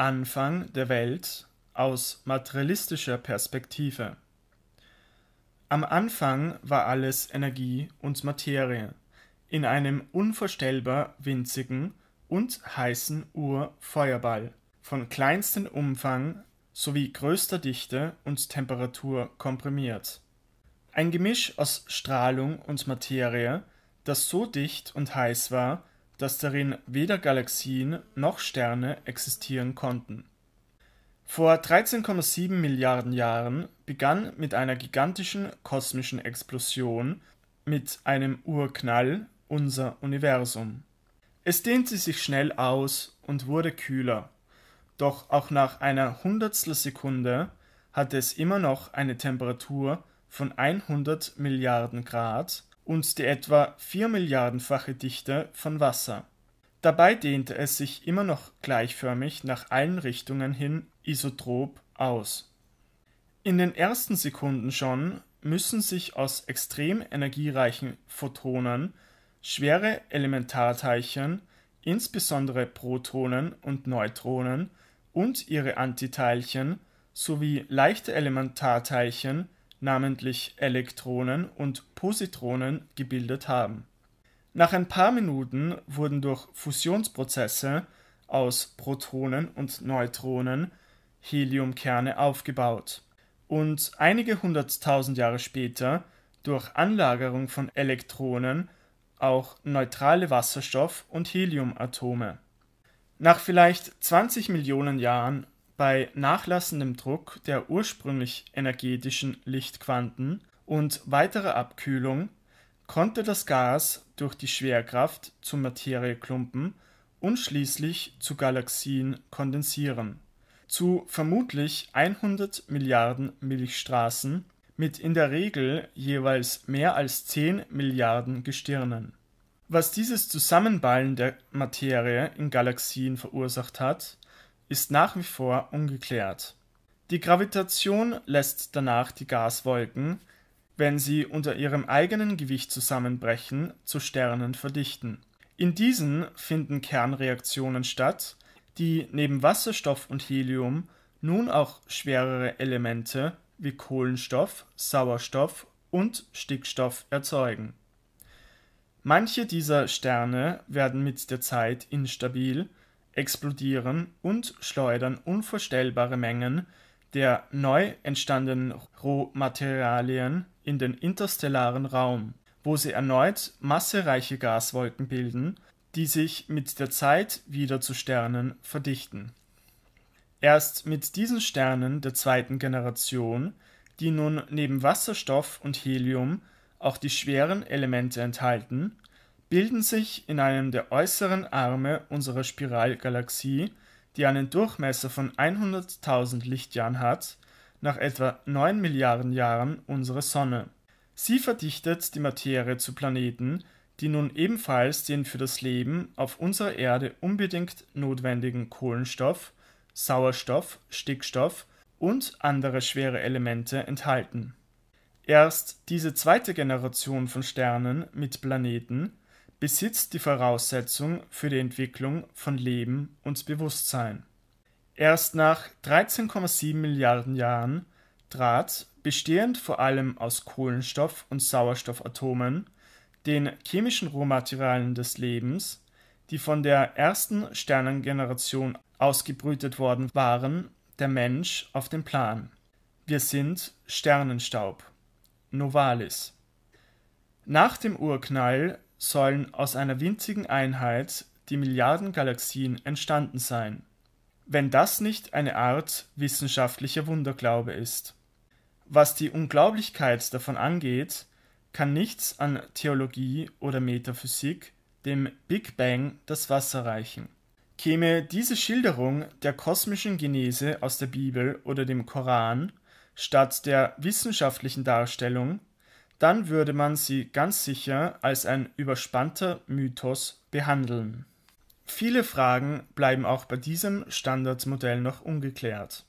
Anfang der Welt aus materialistischer Perspektive. Am Anfang war alles Energie und Materie in einem unvorstellbar winzigen und heißen Urfeuerball von kleinstem Umfang sowie größter Dichte und Temperatur komprimiert. Ein Gemisch aus Strahlung und Materie, das so dicht und heiß war, dass darin weder Galaxien noch Sterne existieren konnten. Vor 13,7 Milliarden Jahren begann mit einer gigantischen kosmischen Explosion, mit einem Urknall, unser Universum. Es dehnte sich schnell aus und wurde kühler, doch auch nach einer Hundertstel Sekunde hatte es immer noch eine Temperatur von 100 Milliarden Grad und die etwa vier Milliardenfache Dichte von Wasser. Dabei dehnte es sich immer noch gleichförmig nach allen Richtungen hin isotrop aus. In den ersten Sekunden schon müssen sich aus extrem energiereichen Photonen schwere Elementarteilchen, insbesondere Protonen und Neutronen und ihre Antiteilchen sowie leichte Elementarteilchen namentlich Elektronen und Positronen, gebildet haben. Nach ein paar Minuten wurden durch Fusionsprozesse aus Protonen und Neutronen Heliumkerne aufgebaut und einige hunderttausend Jahre später durch Anlagerung von Elektronen auch neutrale Wasserstoff- und Heliumatome. Nach vielleicht 20 Millionen Jahren bei nachlassendem Druck der ursprünglich energetischen Lichtquanten und weiterer Abkühlung konnte das Gas durch die Schwerkraft zu Materieklumpen und schließlich zu Galaxien kondensieren. Zu vermutlich 100 Milliarden Milchstraßen mit in der Regel jeweils mehr als 10 Milliarden Gestirnen. Was dieses Zusammenballen der Materie in Galaxien verursacht hat, ist nach wie vor ungeklärt. Die Gravitation lässt danach die Gaswolken, wenn sie unter ihrem eigenen Gewicht zusammenbrechen, zu Sternen verdichten. In diesen finden Kernreaktionen statt, die neben Wasserstoff und Helium nun auch schwerere Elemente wie Kohlenstoff, Sauerstoff und Stickstoff erzeugen. Manche dieser Sterne werden mit der Zeit instabil explodieren und schleudern unvorstellbare Mengen der neu entstandenen Rohmaterialien in den interstellaren Raum, wo sie erneut massereiche Gaswolken bilden, die sich mit der Zeit wieder zu Sternen verdichten. Erst mit diesen Sternen der zweiten Generation, die nun neben Wasserstoff und Helium auch die schweren Elemente enthalten, bilden sich in einem der äußeren Arme unserer Spiralgalaxie, die einen Durchmesser von 100.000 Lichtjahren hat, nach etwa 9 Milliarden Jahren unsere Sonne. Sie verdichtet die Materie zu Planeten, die nun ebenfalls den für das Leben auf unserer Erde unbedingt notwendigen Kohlenstoff, Sauerstoff, Stickstoff und andere schwere Elemente enthalten. Erst diese zweite Generation von Sternen mit Planeten besitzt die Voraussetzung für die Entwicklung von Leben und Bewusstsein. Erst nach 13,7 Milliarden Jahren trat, bestehend vor allem aus Kohlenstoff- und Sauerstoffatomen, den chemischen Rohmaterialien des Lebens, die von der ersten Sternengeneration ausgebrütet worden waren, der Mensch auf den Plan. Wir sind Sternenstaub. Novalis. Nach dem Urknall sollen aus einer winzigen Einheit, die Milliarden Galaxien, entstanden sein. Wenn das nicht eine Art wissenschaftlicher Wunderglaube ist. Was die Unglaublichkeit davon angeht, kann nichts an Theologie oder Metaphysik dem Big Bang das Wasser reichen. Käme diese Schilderung der kosmischen Genese aus der Bibel oder dem Koran statt der wissenschaftlichen Darstellung dann würde man sie ganz sicher als ein überspannter Mythos behandeln. Viele Fragen bleiben auch bei diesem Standardmodell noch ungeklärt.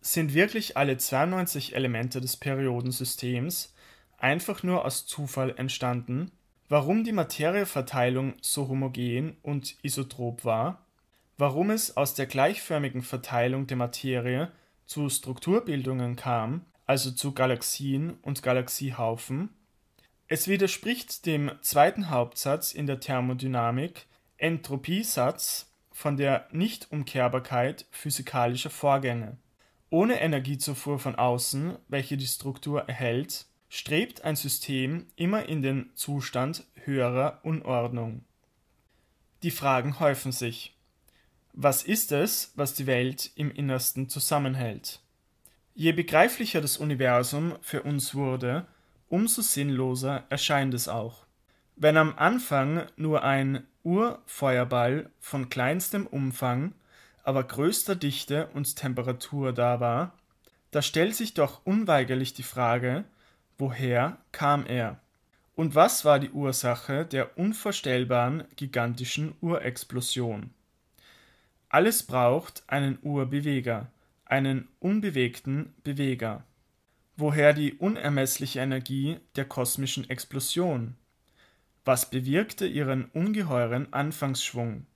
Sind wirklich alle 92 Elemente des Periodensystems einfach nur aus Zufall entstanden? Warum die Materieverteilung so homogen und isotrop war? Warum es aus der gleichförmigen Verteilung der Materie zu Strukturbildungen kam also zu Galaxien und Galaxiehaufen. Es widerspricht dem zweiten Hauptsatz in der Thermodynamik, Entropiesatz, von der Nichtumkehrbarkeit physikalischer Vorgänge. Ohne Energiezufuhr von außen, welche die Struktur erhält, strebt ein System immer in den Zustand höherer Unordnung. Die Fragen häufen sich. Was ist es, was die Welt im Innersten zusammenhält? Je begreiflicher das Universum für uns wurde, umso sinnloser erscheint es auch. Wenn am Anfang nur ein Urfeuerball von kleinstem Umfang, aber größter Dichte und Temperatur da war, da stellt sich doch unweigerlich die Frage, woher kam er? Und was war die Ursache der unvorstellbaren gigantischen Urexplosion? Alles braucht einen Urbeweger einen unbewegten Beweger. Woher die unermessliche Energie der kosmischen Explosion? Was bewirkte ihren ungeheuren Anfangsschwung?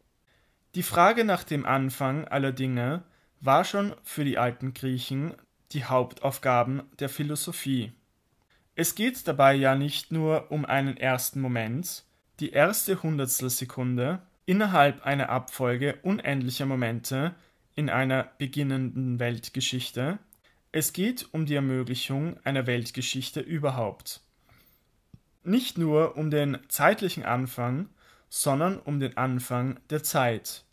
Die Frage nach dem Anfang aller Dinge war schon für die alten Griechen die Hauptaufgaben der Philosophie. Es geht dabei ja nicht nur um einen ersten Moment, die erste Hundertstelsekunde, innerhalb einer Abfolge unendlicher Momente, in einer beginnenden Weltgeschichte. Es geht um die Ermöglichung einer Weltgeschichte überhaupt. Nicht nur um den zeitlichen Anfang, sondern um den Anfang der Zeit,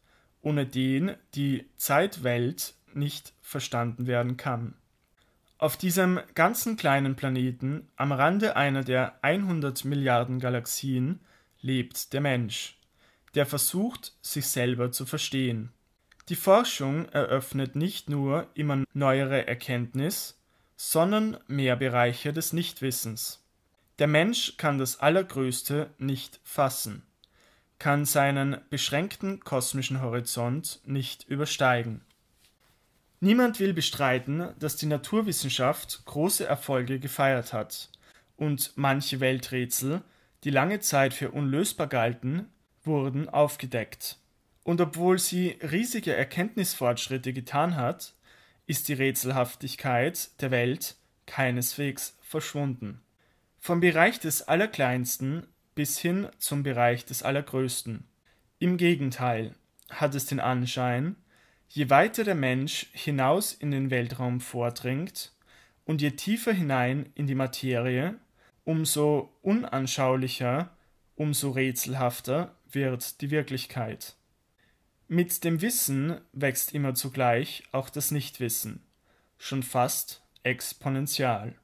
ohne den die Zeitwelt nicht verstanden werden kann. Auf diesem ganzen kleinen Planeten, am Rande einer der 100 Milliarden Galaxien, lebt der Mensch, der versucht, sich selber zu verstehen. Die Forschung eröffnet nicht nur immer neuere Erkenntnis, sondern mehr Bereiche des Nichtwissens. Der Mensch kann das Allergrößte nicht fassen, kann seinen beschränkten kosmischen Horizont nicht übersteigen. Niemand will bestreiten, dass die Naturwissenschaft große Erfolge gefeiert hat und manche Welträtsel, die lange Zeit für unlösbar galten, wurden aufgedeckt. Und obwohl sie riesige Erkenntnisfortschritte getan hat, ist die Rätselhaftigkeit der Welt keineswegs verschwunden. Vom Bereich des Allerkleinsten bis hin zum Bereich des Allergrößten. Im Gegenteil hat es den Anschein, je weiter der Mensch hinaus in den Weltraum vordringt und je tiefer hinein in die Materie, umso unanschaulicher, umso rätselhafter wird die Wirklichkeit. Mit dem Wissen wächst immer zugleich auch das Nichtwissen, schon fast exponential.